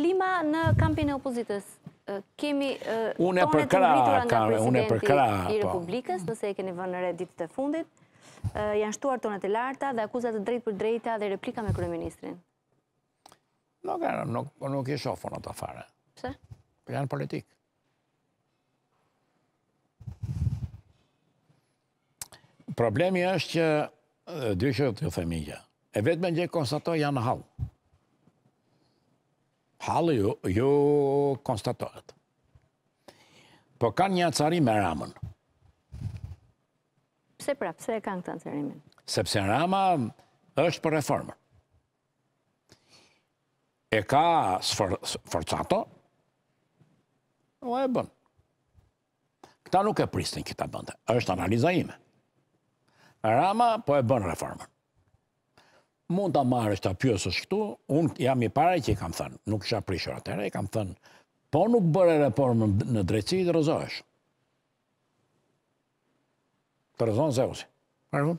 klima në kampin e opozitës? Kemi tonet të gritura nga presidenti i po. Republikës, nëse e keni vënëre ditë të fundit, janë shtuar tonet e larta dhe akuzat e drejt për drejta dhe replika me kërëministrin. Nuk e nuk i shofon ato fare. Pse? Janë politikë. Problemi është që, dy që të themi një, e vetë me një konstatoj janë halë. Halë ju konstatohet. Po kanë një atësari me Ramën. Pse pra, pse e kanë këtë atësari me? Sepse Rama është për reformë. E ka sforcato, o e bënë. Këta nuk e pristin këta bënde, është analiza ime. Rama po e bënë reformën mund të marrë është të këtu, unë jam i pare që i kam thënë, nuk isha prishër atëherë, i kam thënë, po nuk bërë e reformë në drejtësi i të rëzohesh. Të rëzohën zeusi.